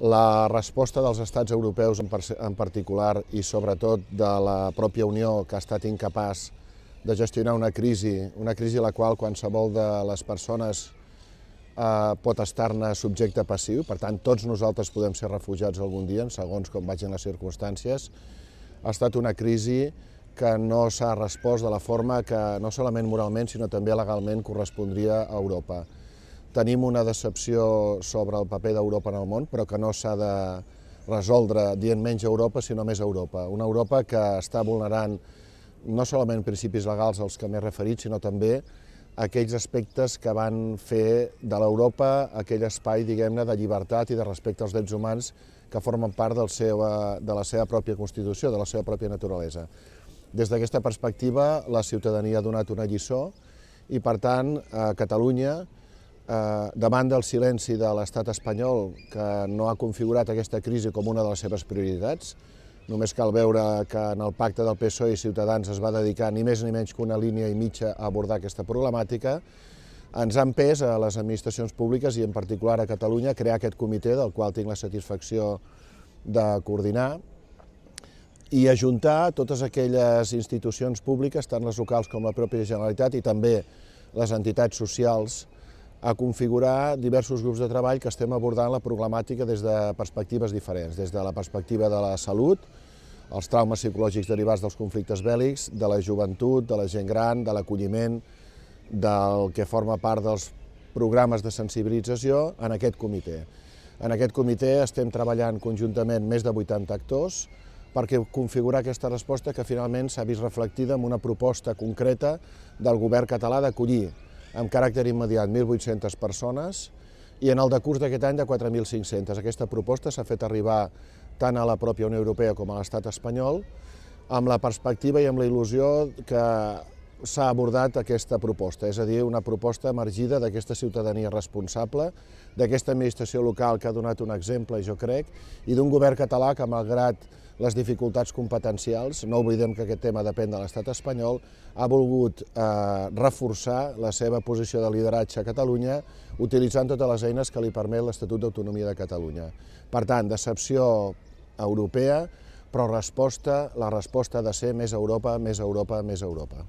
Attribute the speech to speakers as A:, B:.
A: la resposta dels estats europeus en, particular i sobretot de la pròpia Unió que ha estat incapaç de gestionar una crisi, una crisi a la qual qualsevol de les persones eh, pot estar-ne subjecte passiu, per tant tots nosaltres podem ser refugiats algun dia, segons com vagin les circumstàncies, ha estat una crisi que no s'ha respost de la forma que no solament moralment sinó també legalment correspondria a Europa. Tenim una decepció sobre el paper d'Europa en el món, però que no s'ha de resoldre dient menys Europa, sinó més Europa. Una Europa que està vulnerant no solament principis legals als que m'he referit, sinó també aquells aspectes que van fer de l'Europa aquell espai, diguem-ne, de llibertat i de respecte als drets humans que formen part del seu, eh, de la seva pròpia Constitució, de la seva pròpia naturalesa. Des d'aquesta perspectiva, la ciutadania ha donat una lliçó i, per tant, a Catalunya, Eh, davant del silenci de l'estat espanyol, que no ha configurat aquesta crisi com una de les seves prioritats, només cal veure que en el pacte del PSOE i Ciutadans es va dedicar ni més ni menys que una línia i mitja a abordar aquesta problemàtica, ens han pes a les administracions públiques i en particular a Catalunya crear aquest comitè del qual tinc la satisfacció de coordinar i ajuntar totes aquelles institucions públiques, tant les locals com la pròpia Generalitat i també les entitats socials a configurar diversos grups de treball que estem abordant la problemàtica des de perspectives diferents, des de la perspectiva de la salut, els traumes psicològics derivats dels conflictes bèl·lics, de la joventut, de la gent gran, de l'acolliment, del que forma part dels programes de sensibilització en aquest comitè. En aquest comitè estem treballant conjuntament més de 80 actors perquè configurar aquesta resposta que finalment s'ha vist reflectida en una proposta concreta del govern català d'acollir amb caràcter immediat 1.800 persones i en el decurs d'aquest any de 4.500. Aquesta proposta s'ha fet arribar tant a la pròpia Unió Europea com a l'estat espanyol amb la perspectiva i amb la il·lusió que s'ha abordat aquesta proposta, és a dir, una proposta emergida d'aquesta ciutadania responsable, d'aquesta administració local que ha donat un exemple, jo crec, i d'un govern català que, malgrat les dificultats competencials, no oblidem que aquest tema depèn de l'estat espanyol, ha volgut eh, reforçar la seva posició de lideratge a Catalunya utilitzant totes les eines que li permet l'Estatut d'Autonomia de Catalunya. Per tant, decepció europea, però resposta, la resposta ha de ser més Europa, més Europa, més Europa.